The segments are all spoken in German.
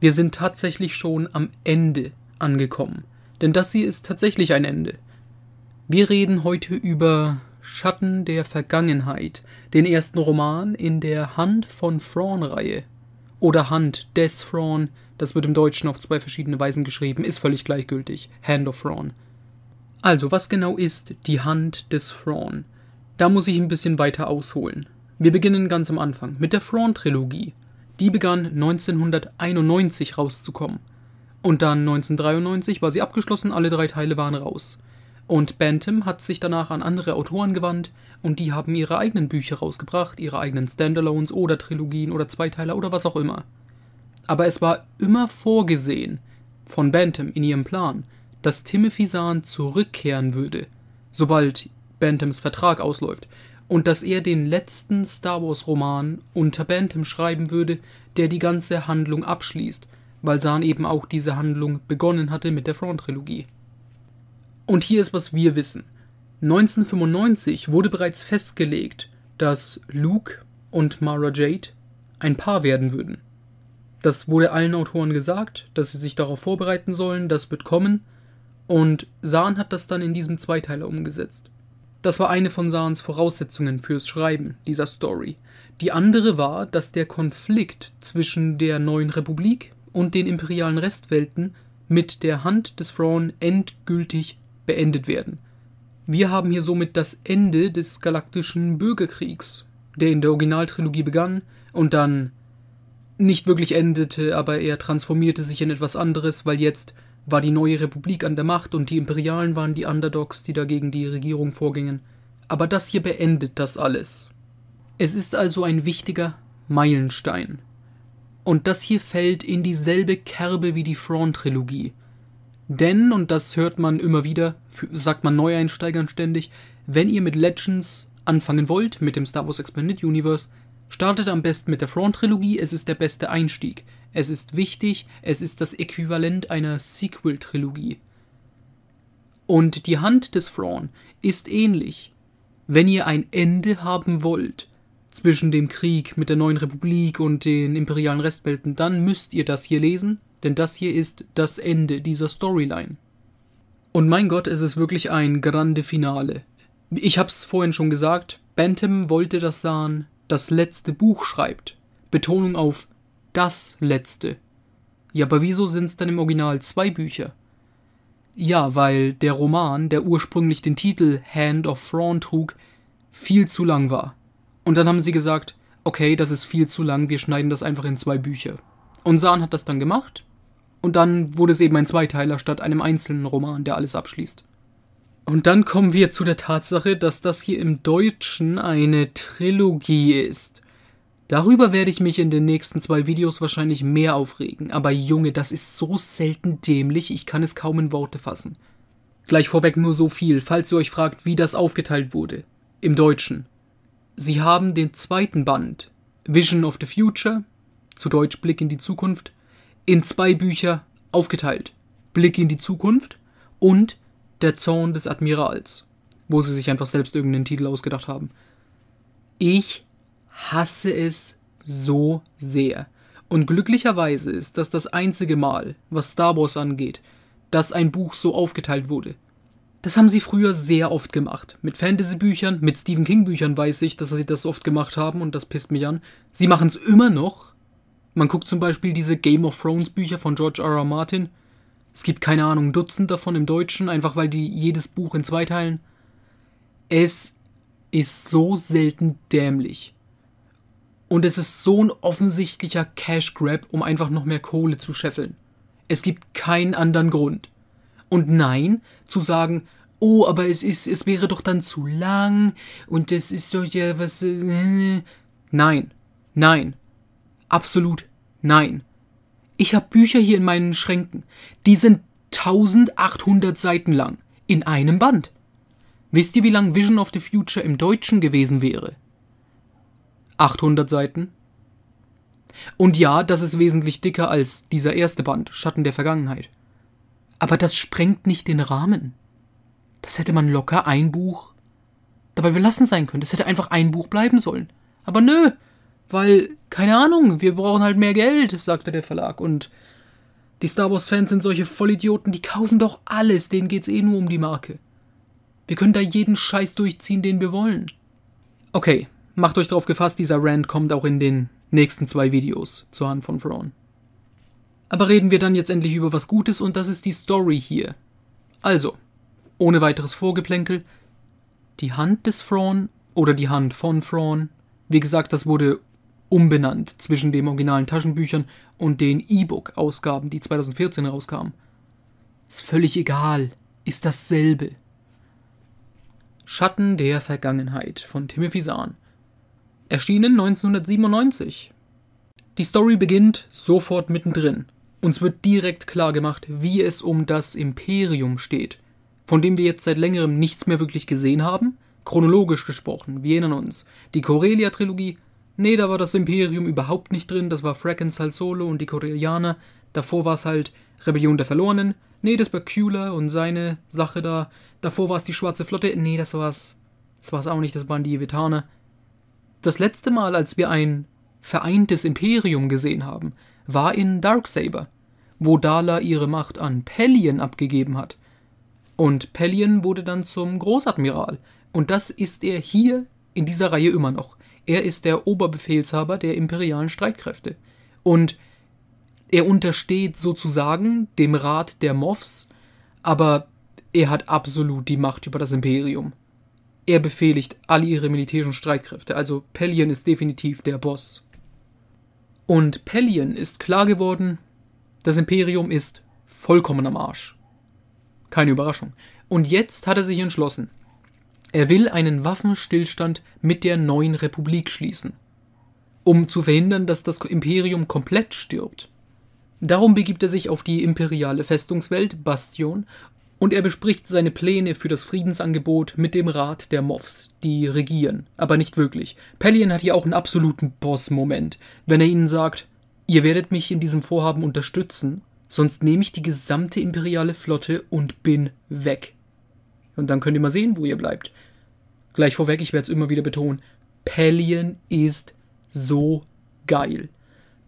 Wir sind tatsächlich schon am Ende angekommen. Denn das hier ist tatsächlich ein Ende. Wir reden heute über Schatten der Vergangenheit, den ersten Roman in der Hand von Fraun-Reihe. Oder Hand des Fraun, das wird im Deutschen auf zwei verschiedene Weisen geschrieben, ist völlig gleichgültig. Hand of Fraun. Also, was genau ist die Hand des Fraun? Da muss ich ein bisschen weiter ausholen. Wir beginnen ganz am Anfang mit der Fraun-Trilogie. Die begann 1991 rauszukommen. Und dann 1993 war sie abgeschlossen, alle drei Teile waren raus. Und Bantam hat sich danach an andere Autoren gewandt und die haben ihre eigenen Bücher rausgebracht, ihre eigenen Standalones oder Trilogien oder Zweiteiler oder was auch immer. Aber es war immer vorgesehen von Bantam in ihrem Plan, dass Timothy Zahn zurückkehren würde, sobald Bantams Vertrag ausläuft und dass er den letzten Star Wars-Roman unter Bantam schreiben würde, der die ganze Handlung abschließt, weil Sahn eben auch diese Handlung begonnen hatte mit der Front trilogie Und hier ist, was wir wissen. 1995 wurde bereits festgelegt, dass Luke und Mara Jade ein Paar werden würden. Das wurde allen Autoren gesagt, dass sie sich darauf vorbereiten sollen, das wird kommen, und Sahn hat das dann in diesem Zweiteiler umgesetzt. Das war eine von Sahns Voraussetzungen fürs Schreiben dieser Story. Die andere war, dass der Konflikt zwischen der neuen Republik und den imperialen Restwelten mit der Hand des Thrawn endgültig beendet werden. Wir haben hier somit das Ende des galaktischen Bürgerkriegs, der in der Originaltrilogie begann und dann nicht wirklich endete, aber er transformierte sich in etwas anderes, weil jetzt war die neue Republik an der Macht und die Imperialen waren die Underdogs, die dagegen die Regierung vorgingen. Aber das hier beendet das alles. Es ist also ein wichtiger Meilenstein. Und das hier fällt in dieselbe Kerbe wie die Thrawn-Trilogie. Denn, und das hört man immer wieder, sagt man Neueinsteigern ständig, wenn ihr mit Legends anfangen wollt, mit dem Star Wars Expanded Universe, Startet am besten mit der Throne-Trilogie, es ist der beste Einstieg. Es ist wichtig, es ist das Äquivalent einer Sequel-Trilogie. Und die Hand des Thrawn ist ähnlich. Wenn ihr ein Ende haben wollt, zwischen dem Krieg mit der neuen Republik und den imperialen Restwelten, dann müsst ihr das hier lesen, denn das hier ist das Ende dieser Storyline. Und mein Gott, es ist wirklich ein grande Finale. Ich hab's vorhin schon gesagt, Bantam wollte das sahen, das letzte Buch schreibt. Betonung auf das letzte. Ja, aber wieso sind es dann im Original zwei Bücher? Ja, weil der Roman, der ursprünglich den Titel Hand of Thrawn trug, viel zu lang war. Und dann haben sie gesagt, okay, das ist viel zu lang, wir schneiden das einfach in zwei Bücher. Und Sahn hat das dann gemacht. Und dann wurde es eben ein Zweiteiler statt einem einzelnen Roman, der alles abschließt. Und dann kommen wir zu der Tatsache, dass das hier im Deutschen eine Trilogie ist. Darüber werde ich mich in den nächsten zwei Videos wahrscheinlich mehr aufregen, aber Junge, das ist so selten dämlich, ich kann es kaum in Worte fassen. Gleich vorweg nur so viel, falls ihr euch fragt, wie das aufgeteilt wurde. Im Deutschen. Sie haben den zweiten Band, Vision of the Future, zu Deutsch Blick in die Zukunft, in zwei Bücher aufgeteilt. Blick in die Zukunft und der Zorn des Admirals, wo sie sich einfach selbst irgendeinen Titel ausgedacht haben. Ich hasse es so sehr. Und glücklicherweise ist das das einzige Mal, was Star Wars angeht, dass ein Buch so aufgeteilt wurde. Das haben sie früher sehr oft gemacht. Mit Fantasy-Büchern, mit Stephen King-Büchern weiß ich, dass sie das oft gemacht haben und das pisst mich an. Sie machen es immer noch. Man guckt zum Beispiel diese Game of Thrones-Bücher von George R. R. Martin. Es gibt keine Ahnung, Dutzend davon im Deutschen, einfach weil die jedes Buch in zwei teilen. Es ist so selten dämlich. Und es ist so ein offensichtlicher Cash Grab, um einfach noch mehr Kohle zu scheffeln. Es gibt keinen anderen Grund. Und nein, zu sagen, oh, aber es ist, es wäre doch dann zu lang und es ist doch ja was. Äh, nein, nein, absolut nein. Ich habe Bücher hier in meinen Schränken. Die sind 1800 Seiten lang. In einem Band. Wisst ihr, wie lang Vision of the Future im Deutschen gewesen wäre? 800 Seiten. Und ja, das ist wesentlich dicker als dieser erste Band, Schatten der Vergangenheit. Aber das sprengt nicht den Rahmen. Das hätte man locker ein Buch dabei belassen sein können. Das hätte einfach ein Buch bleiben sollen. Aber nö, weil, keine Ahnung, wir brauchen halt mehr Geld, sagte der Verlag. Und die Star Wars-Fans sind solche Vollidioten, die kaufen doch alles, denen geht's eh nur um die Marke. Wir können da jeden Scheiß durchziehen, den wir wollen. Okay, macht euch drauf gefasst, dieser Rand kommt auch in den nächsten zwei Videos zur Hand von Thrawn. Aber reden wir dann jetzt endlich über was Gutes und das ist die Story hier. Also, ohne weiteres Vorgeplänkel, die Hand des Thrawn oder die Hand von Thrawn, wie gesagt, das wurde umbenannt zwischen den originalen Taschenbüchern und den E-Book-Ausgaben, die 2014 rauskamen. Ist völlig egal, ist dasselbe. Schatten der Vergangenheit von Timothy Zahn. Erschienen 1997. Die Story beginnt sofort mittendrin. Uns wird direkt klar gemacht, wie es um das Imperium steht, von dem wir jetzt seit längerem nichts mehr wirklich gesehen haben. Chronologisch gesprochen, wir erinnern uns. Die Corellia-Trilogie, Nee, da war das Imperium überhaupt nicht drin, das war Fracken halt solo und die Corellianer. Davor war es halt Rebellion der Verlorenen. Nee, das war Kula und seine Sache da. Davor war es die Schwarze Flotte. Nee, das war's. Das war's auch nicht, das waren die Evitaner. Das letzte Mal, als wir ein vereintes Imperium gesehen haben, war in Darksaber, wo Dala ihre Macht an Pellion abgegeben hat. Und Pellion wurde dann zum Großadmiral. Und das ist er hier in dieser Reihe immer noch. Er ist der Oberbefehlshaber der imperialen Streitkräfte. Und er untersteht sozusagen dem Rat der Moffs, aber er hat absolut die Macht über das Imperium. Er befehligt alle ihre militärischen Streitkräfte, also Pellion ist definitiv der Boss. Und Pellion ist klar geworden, das Imperium ist vollkommen am Arsch. Keine Überraschung. Und jetzt hat er sich entschlossen. Er will einen Waffenstillstand mit der neuen Republik schließen, um zu verhindern, dass das Imperium komplett stirbt. Darum begibt er sich auf die imperiale Festungswelt Bastion und er bespricht seine Pläne für das Friedensangebot mit dem Rat der Moffs, die regieren, aber nicht wirklich. Pallion hat hier auch einen absoluten Boss-Moment, wenn er ihnen sagt, ihr werdet mich in diesem Vorhaben unterstützen, sonst nehme ich die gesamte imperiale Flotte und bin weg. Und dann könnt ihr mal sehen, wo ihr bleibt. Gleich vorweg, ich werde es immer wieder betonen. Pallion ist so geil.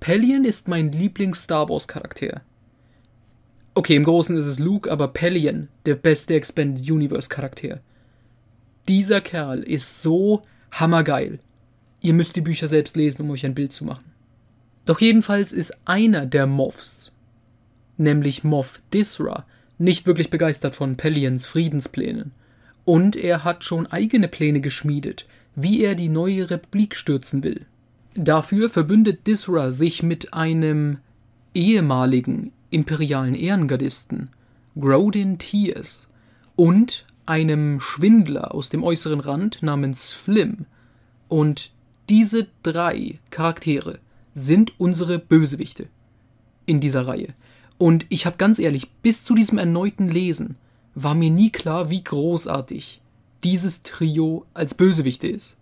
Pallion ist mein Lieblings-Star Wars-Charakter. Okay, im Großen ist es Luke, aber Pallion, der beste Expanded Universe-Charakter. Dieser Kerl ist so hammergeil. Ihr müsst die Bücher selbst lesen, um euch ein Bild zu machen. Doch jedenfalls ist einer der Moffs, nämlich Moff Disra, nicht wirklich begeistert von Pellians Friedensplänen. Und er hat schon eigene Pläne geschmiedet, wie er die neue Republik stürzen will. Dafür verbündet Disra sich mit einem ehemaligen imperialen Ehrengardisten, Grodin Tears, und einem Schwindler aus dem äußeren Rand namens Flim. Und diese drei Charaktere sind unsere Bösewichte in dieser Reihe. Und ich habe ganz ehrlich, bis zu diesem erneuten Lesen war mir nie klar, wie großartig dieses Trio als Bösewichte ist.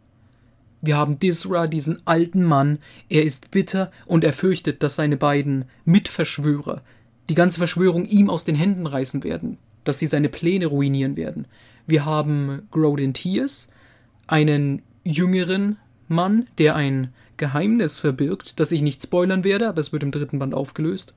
Wir haben Disra, diesen alten Mann, er ist bitter und er fürchtet, dass seine beiden Mitverschwörer die ganze Verschwörung ihm aus den Händen reißen werden, dass sie seine Pläne ruinieren werden. Wir haben Grodin Tears, einen jüngeren Mann, der ein Geheimnis verbirgt, das ich nicht spoilern werde, aber es wird im dritten Band aufgelöst.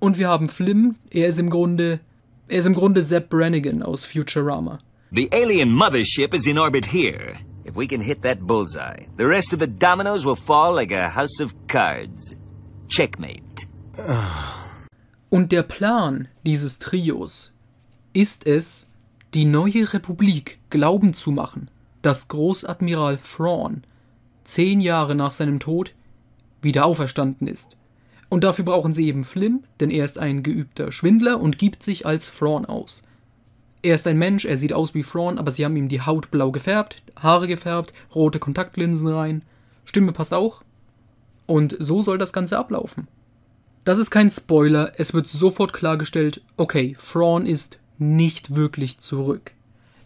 Und wir haben Flim. Er ist im Grunde, er ist im Grunde Zeb Brannigan aus Futurama. The alien mothership is in orbit here. If we can hit that bullseye, the rest of the dominoes will fall like a house of cards. Checkmate. Und der Plan dieses Trios ist es, die neue Republik glauben zu machen, dass Großadmiral Thrawn zehn Jahre nach seinem Tod wieder auferstanden ist. Und dafür brauchen sie eben Flynn, denn er ist ein geübter Schwindler und gibt sich als Fraun aus. Er ist ein Mensch, er sieht aus wie Fraun, aber sie haben ihm die Haut blau gefärbt, Haare gefärbt, rote Kontaktlinsen rein, Stimme passt auch. Und so soll das Ganze ablaufen. Das ist kein Spoiler, es wird sofort klargestellt, okay, Fraun ist nicht wirklich zurück.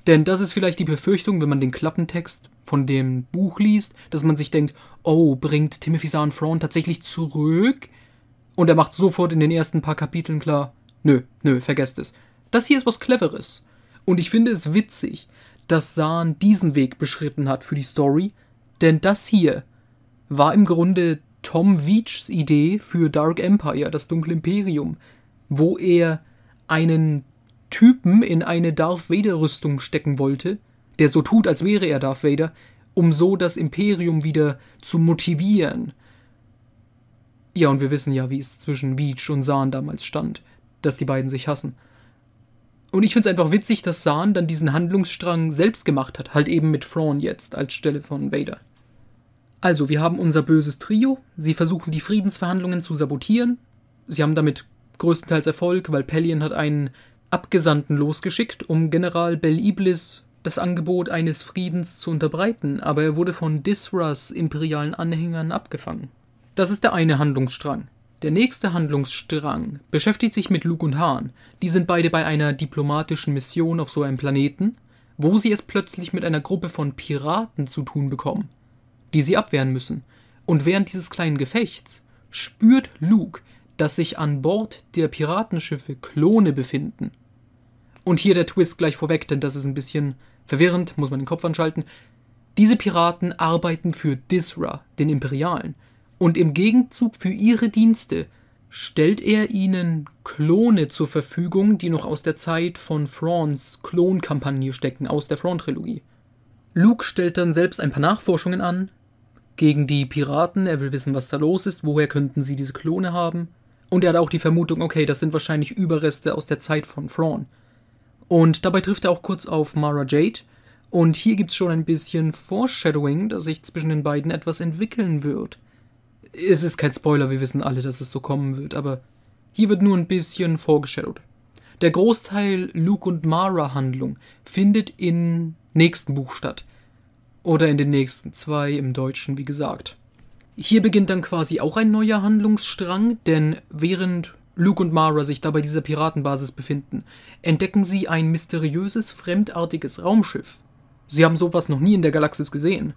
Denn das ist vielleicht die Befürchtung, wenn man den Klappentext von dem Buch liest, dass man sich denkt, oh, bringt Timothy Zahn Fraun tatsächlich zurück? Und er macht sofort in den ersten paar Kapiteln klar, nö, nö, vergesst es. Das hier ist was Cleveres. Und ich finde es witzig, dass Sahn diesen Weg beschritten hat für die Story, denn das hier war im Grunde Tom Veachs Idee für Dark Empire, das dunkle Imperium, wo er einen Typen in eine Darth Vader-Rüstung stecken wollte, der so tut, als wäre er Darth Vader, um so das Imperium wieder zu motivieren, ja, und wir wissen ja, wie es zwischen Beach und Zahn damals stand, dass die beiden sich hassen. Und ich finde es einfach witzig, dass Zahn dann diesen Handlungsstrang selbst gemacht hat, halt eben mit Thrawn jetzt als Stelle von Vader. Also, wir haben unser böses Trio, sie versuchen die Friedensverhandlungen zu sabotieren, sie haben damit größtenteils Erfolg, weil Pellion hat einen Abgesandten losgeschickt, um General Bel Iblis das Angebot eines Friedens zu unterbreiten, aber er wurde von Disras imperialen Anhängern abgefangen. Das ist der eine Handlungsstrang. Der nächste Handlungsstrang beschäftigt sich mit Luke und Hahn. Die sind beide bei einer diplomatischen Mission auf so einem Planeten, wo sie es plötzlich mit einer Gruppe von Piraten zu tun bekommen, die sie abwehren müssen. Und während dieses kleinen Gefechts spürt Luke, dass sich an Bord der Piratenschiffe Klone befinden. Und hier der Twist gleich vorweg, denn das ist ein bisschen verwirrend, muss man den Kopf anschalten. Diese Piraten arbeiten für Disra, den Imperialen, und im Gegenzug für ihre Dienste stellt er ihnen Klone zur Verfügung, die noch aus der Zeit von Frawns Klonkampagne stecken, aus der Thrawn-Trilogie. Luke stellt dann selbst ein paar Nachforschungen an gegen die Piraten, er will wissen, was da los ist, woher könnten sie diese Klone haben. Und er hat auch die Vermutung, okay, das sind wahrscheinlich Überreste aus der Zeit von Thrawn. Und dabei trifft er auch kurz auf Mara Jade. Und hier gibt es schon ein bisschen Foreshadowing, dass sich zwischen den beiden etwas entwickeln wird es ist kein Spoiler, wir wissen alle, dass es so kommen wird, aber hier wird nur ein bisschen vorgestellt. Der Großteil Luke und Mara Handlung findet im nächsten Buch statt. Oder in den nächsten zwei im Deutschen, wie gesagt. Hier beginnt dann quasi auch ein neuer Handlungsstrang, denn während Luke und Mara sich da bei dieser Piratenbasis befinden, entdecken sie ein mysteriöses, fremdartiges Raumschiff. Sie haben sowas noch nie in der Galaxis gesehen.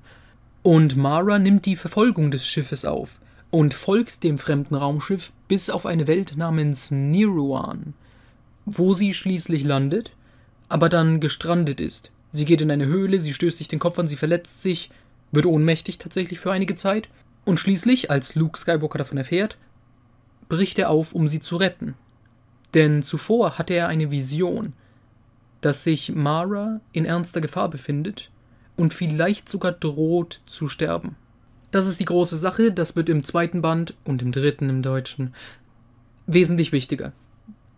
Und Mara nimmt die Verfolgung des Schiffes auf und folgt dem fremden Raumschiff bis auf eine Welt namens Niruan, wo sie schließlich landet, aber dann gestrandet ist. Sie geht in eine Höhle, sie stößt sich den Kopf an, sie verletzt sich, wird ohnmächtig tatsächlich für einige Zeit und schließlich, als Luke Skywalker davon erfährt, bricht er auf, um sie zu retten. Denn zuvor hatte er eine Vision, dass sich Mara in ernster Gefahr befindet und vielleicht sogar droht zu sterben. Das ist die große Sache, das wird im zweiten Band und im dritten im deutschen wesentlich wichtiger.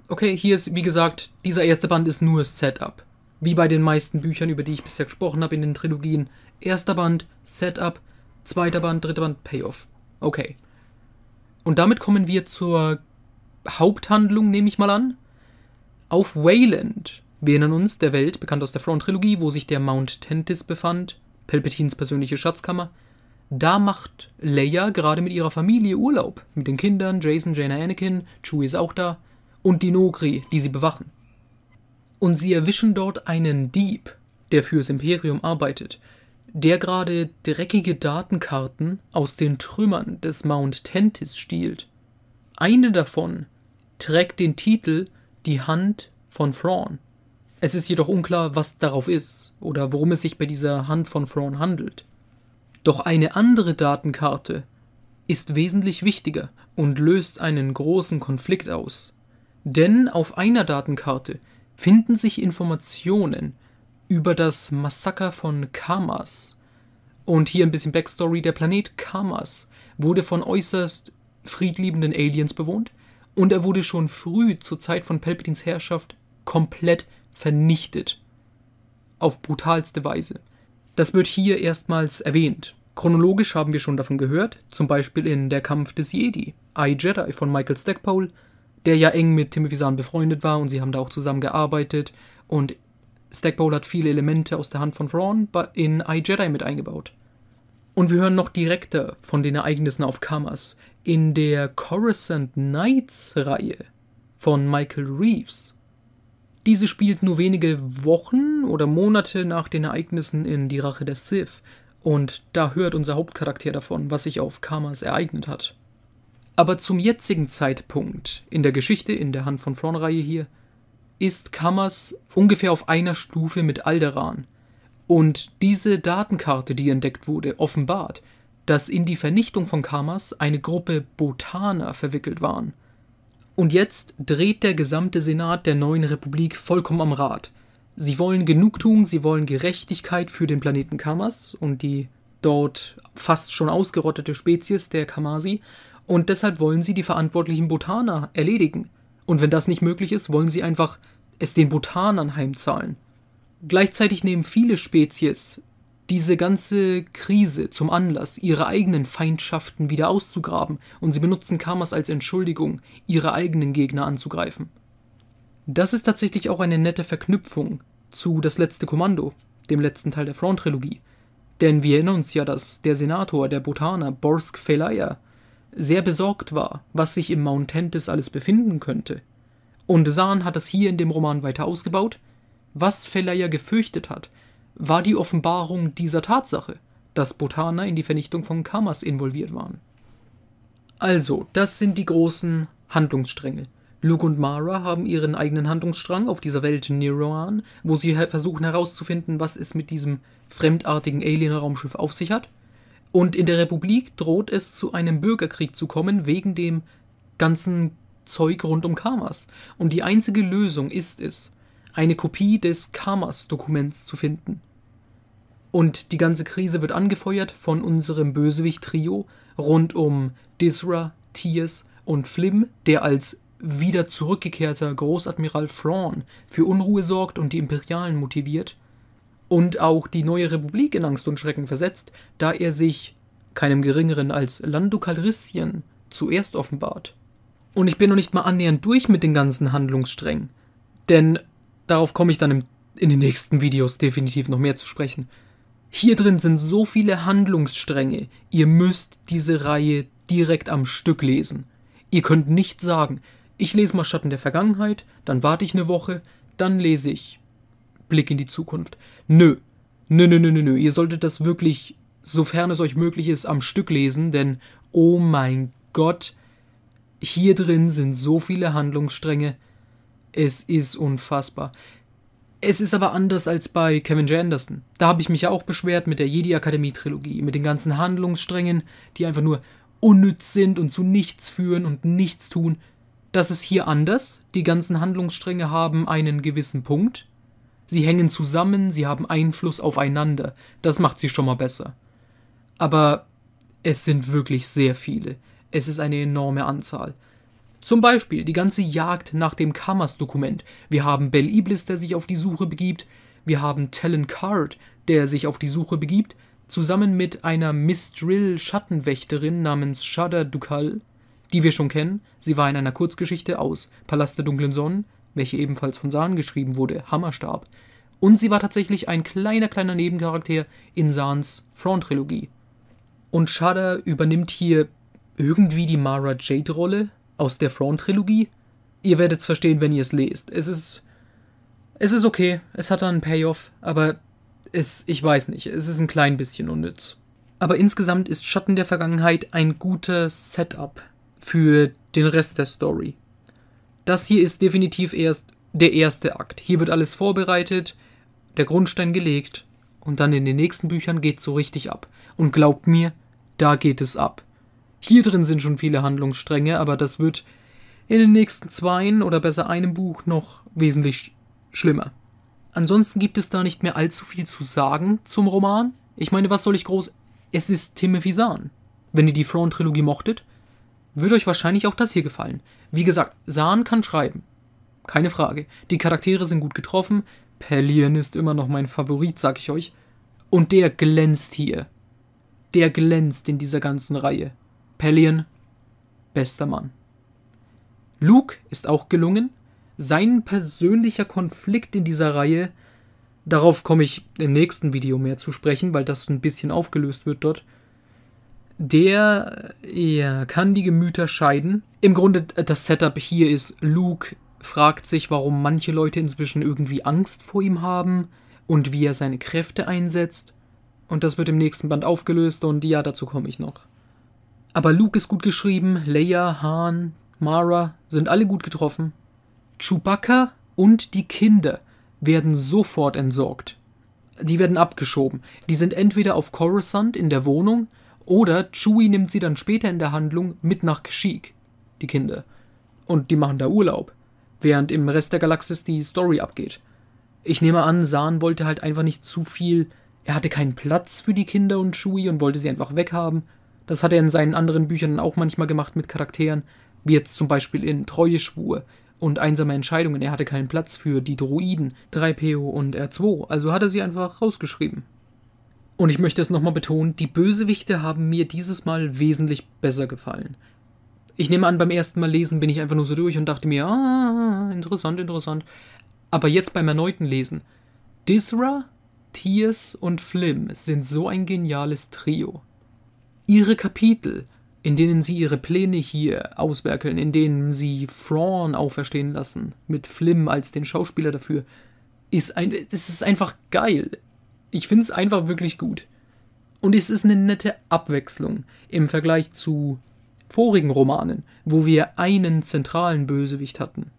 Okay, hier ist, wie gesagt, dieser erste Band ist nur Setup. Wie bei den meisten Büchern, über die ich bisher gesprochen habe in den Trilogien. Erster Band, Setup, zweiter Band, dritter Band, Payoff. Okay. Und damit kommen wir zur Haupthandlung, nehme ich mal an. Auf Wayland. Wir erinnern uns, der Welt, bekannt aus der Thrawn-Trilogie, wo sich der Mount Tentis befand, Palpatines persönliche Schatzkammer, da macht Leia gerade mit ihrer Familie Urlaub. Mit den Kindern, Jason, Jaina, Anakin, Chewie ist auch da. Und die Nogri, die sie bewachen. Und sie erwischen dort einen Dieb, der fürs Imperium arbeitet, der gerade dreckige Datenkarten aus den Trümmern des Mount Tentis stiehlt. Eine davon trägt den Titel Die Hand von Thrawn. Es ist jedoch unklar, was darauf ist oder worum es sich bei dieser Hand von Thrawn handelt. Doch eine andere Datenkarte ist wesentlich wichtiger und löst einen großen Konflikt aus. Denn auf einer Datenkarte finden sich Informationen über das Massaker von Kamas. Und hier ein bisschen Backstory. Der Planet Kamas wurde von äußerst friedliebenden Aliens bewohnt und er wurde schon früh zur Zeit von Palpatines Herrschaft komplett vernichtet. Auf brutalste Weise. Das wird hier erstmals erwähnt. Chronologisch haben wir schon davon gehört, zum Beispiel in Der Kampf des Jedi, I Jedi von Michael Stackpole, der ja eng mit Timothy Zahn befreundet war und sie haben da auch zusammen gearbeitet und Stackpole hat viele Elemente aus der Hand von Thrawn in I Jedi mit eingebaut. Und wir hören noch direkter von den Ereignissen auf Kamas in der Coruscant Knights Reihe von Michael Reeves. Diese spielt nur wenige Wochen oder Monate nach den Ereignissen in Die Rache der Sith und da hört unser Hauptcharakter davon, was sich auf Kamas ereignet hat. Aber zum jetzigen Zeitpunkt in der Geschichte, in der Hand von Thrawn-Reihe hier, ist Kamas ungefähr auf einer Stufe mit Alderan. Und diese Datenkarte, die entdeckt wurde, offenbart, dass in die Vernichtung von Kamas eine Gruppe Botaner verwickelt waren. Und jetzt dreht der gesamte Senat der neuen Republik vollkommen am Rad. Sie wollen Genugtuung, sie wollen Gerechtigkeit für den Planeten Kamas und die dort fast schon ausgerottete Spezies der Kamasi. Und deshalb wollen sie die verantwortlichen Botaner erledigen. Und wenn das nicht möglich ist, wollen sie einfach es den Botanern heimzahlen. Gleichzeitig nehmen viele Spezies diese ganze Krise zum Anlass, ihre eigenen Feindschaften wieder auszugraben, und sie benutzen Kamas als Entschuldigung, ihre eigenen Gegner anzugreifen. Das ist tatsächlich auch eine nette Verknüpfung zu Das letzte Kommando, dem letzten Teil der front trilogie Denn wir erinnern uns ja, dass der Senator, der Botaner Borsk Felaya, sehr besorgt war, was sich im Mount Tentis alles befinden könnte. Und Zahn hat das hier in dem Roman weiter ausgebaut. Was Felaya gefürchtet hat, war die Offenbarung dieser Tatsache, dass Botaner in die Vernichtung von Kamas involviert waren. Also, das sind die großen Handlungsstränge, Luke und Mara haben ihren eigenen Handlungsstrang auf dieser Welt Niran, wo sie versuchen herauszufinden, was es mit diesem fremdartigen Alien-Raumschiff auf sich hat. Und in der Republik droht es zu einem Bürgerkrieg zu kommen wegen dem ganzen Zeug rund um Kamas. Und die einzige Lösung ist es, eine Kopie des kamas dokuments zu finden. Und die ganze Krise wird angefeuert von unserem Bösewicht-Trio rund um Disra, Tiers und Flim, der als wieder zurückgekehrter Großadmiral Fraun für Unruhe sorgt und die Imperialen motiviert und auch die neue Republik in Angst und Schrecken versetzt, da er sich keinem geringeren als Lando Calrissian zuerst offenbart. Und ich bin noch nicht mal annähernd durch mit den ganzen Handlungssträngen, denn darauf komme ich dann im, in den nächsten Videos definitiv noch mehr zu sprechen. Hier drin sind so viele Handlungsstränge, ihr müsst diese Reihe direkt am Stück lesen. Ihr könnt nicht sagen, ich lese mal Schatten der Vergangenheit, dann warte ich eine Woche, dann lese ich Blick in die Zukunft. Nö. Nö, nö, nö, nö, nö. Ihr solltet das wirklich, sofern es euch möglich ist, am Stück lesen, denn oh mein Gott, hier drin sind so viele Handlungsstränge. Es ist unfassbar. Es ist aber anders als bei Kevin J. Anderson. Da habe ich mich ja auch beschwert mit der Jedi Akademie Trilogie, mit den ganzen Handlungssträngen, die einfach nur unnütz sind und zu nichts führen und nichts tun. Das ist hier anders. Die ganzen Handlungsstränge haben einen gewissen Punkt. Sie hängen zusammen, sie haben Einfluss aufeinander. Das macht sie schon mal besser. Aber es sind wirklich sehr viele. Es ist eine enorme Anzahl. Zum Beispiel die ganze Jagd nach dem Kamas-Dokument. Wir haben Bel Iblis, der sich auf die Suche begibt. Wir haben Talon Card, der sich auf die Suche begibt. Zusammen mit einer mistrill schattenwächterin namens Shudder Dukal die wir schon kennen. Sie war in einer Kurzgeschichte aus Palast der dunklen Sonnen, welche ebenfalls von Sahn geschrieben wurde, Hammerstab. Und sie war tatsächlich ein kleiner, kleiner Nebencharakter in Sahns Thrawn-Trilogie. Und Shada übernimmt hier irgendwie die Mara Jade-Rolle aus der Thrawn-Trilogie. Ihr werdet es verstehen, wenn ihr es lest. Es ist. Es ist okay, es hat einen Payoff, aber es. Ich weiß nicht, es ist ein klein bisschen unnütz. Aber insgesamt ist Schatten der Vergangenheit ein gutes Setup für den Rest der Story. Das hier ist definitiv erst der erste Akt. Hier wird alles vorbereitet, der Grundstein gelegt und dann in den nächsten Büchern geht es so richtig ab. Und glaubt mir, da geht es ab. Hier drin sind schon viele Handlungsstränge, aber das wird in den nächsten zweien oder besser einem Buch noch wesentlich schlimmer. Ansonsten gibt es da nicht mehr allzu viel zu sagen zum Roman. Ich meine, was soll ich groß. Es ist Timothy Zahn. Wenn ihr die Thrawn-Trilogie mochtet, würde euch wahrscheinlich auch das hier gefallen. Wie gesagt, Sahn kann schreiben. Keine Frage. Die Charaktere sind gut getroffen. Pellion ist immer noch mein Favorit, sag ich euch. Und der glänzt hier. Der glänzt in dieser ganzen Reihe. Pellion, bester Mann. Luke ist auch gelungen. Sein persönlicher Konflikt in dieser Reihe, darauf komme ich im nächsten Video mehr zu sprechen, weil das ein bisschen aufgelöst wird dort der ja, kann die Gemüter scheiden. Im Grunde äh, das Setup hier ist, Luke fragt sich, warum manche Leute inzwischen irgendwie Angst vor ihm haben und wie er seine Kräfte einsetzt. Und das wird im nächsten Band aufgelöst und ja, dazu komme ich noch. Aber Luke ist gut geschrieben, Leia, Han, Mara sind alle gut getroffen. Chewbacca und die Kinder werden sofort entsorgt. Die werden abgeschoben. Die sind entweder auf Coruscant in der Wohnung oder Chewie nimmt sie dann später in der Handlung mit nach Kashyyyk, die Kinder. Und die machen da Urlaub, während im Rest der Galaxis die Story abgeht. Ich nehme an, Sahn wollte halt einfach nicht zu viel. Er hatte keinen Platz für die Kinder und Chewie und wollte sie einfach weghaben. Das hat er in seinen anderen Büchern auch manchmal gemacht mit Charakteren, wie jetzt zum Beispiel in Treue Schwur und einsame Entscheidungen. Er hatte keinen Platz für die Droiden, 3PO und R2, also hat er sie einfach rausgeschrieben. Und ich möchte es nochmal betonen, die Bösewichte haben mir dieses Mal wesentlich besser gefallen. Ich nehme an, beim ersten Mal lesen bin ich einfach nur so durch und dachte mir, ah, interessant, interessant. Aber jetzt beim erneuten Lesen, Disra, Tears und Flim sind so ein geniales Trio. Ihre Kapitel, in denen sie ihre Pläne hier auswerkeln, in denen sie Fraun auferstehen lassen, mit Flim als den Schauspieler dafür, ist ein, das ist einfach geil ich finde es einfach wirklich gut. Und es ist eine nette Abwechslung im Vergleich zu vorigen Romanen, wo wir einen zentralen Bösewicht hatten.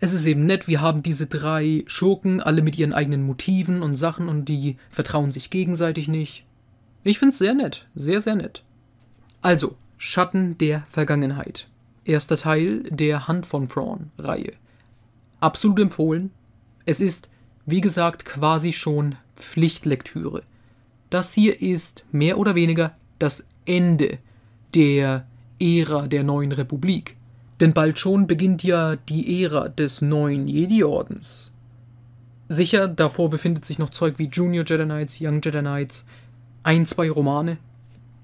Es ist eben nett, wir haben diese drei Schurken, alle mit ihren eigenen Motiven und Sachen und die vertrauen sich gegenseitig nicht. Ich finde es sehr nett, sehr, sehr nett. Also, Schatten der Vergangenheit. Erster Teil der Hand von fraun reihe Absolut empfohlen. Es ist, wie gesagt, quasi schon Pflichtlektüre. Das hier ist mehr oder weniger das Ende der Ära der neuen Republik. Denn bald schon beginnt ja die Ära des neuen Jedi-Ordens. Sicher, davor befindet sich noch Zeug wie Junior Jedi Knights, Young Jedi Knights, ein, zwei Romane.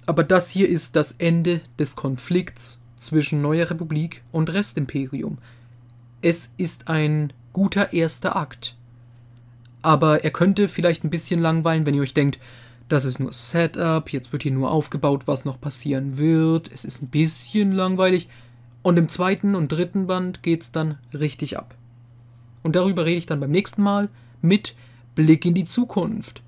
Aber das hier ist das Ende des Konflikts zwischen Neuer Republik und Restimperium. Es ist ein guter erster Akt aber er könnte vielleicht ein bisschen langweilen, wenn ihr euch denkt, das ist nur Setup, jetzt wird hier nur aufgebaut, was noch passieren wird, es ist ein bisschen langweilig. Und im zweiten und dritten Band geht es dann richtig ab. Und darüber rede ich dann beim nächsten Mal mit Blick in die Zukunft.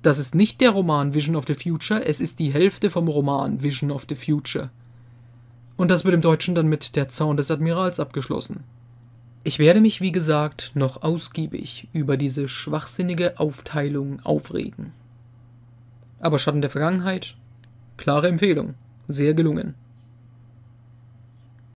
Das ist nicht der Roman Vision of the Future, es ist die Hälfte vom Roman Vision of the Future. Und das wird im Deutschen dann mit Der Zaun des Admirals abgeschlossen. Ich werde mich, wie gesagt, noch ausgiebig über diese schwachsinnige Aufteilung aufregen. Aber Schatten der Vergangenheit, klare Empfehlung, sehr gelungen.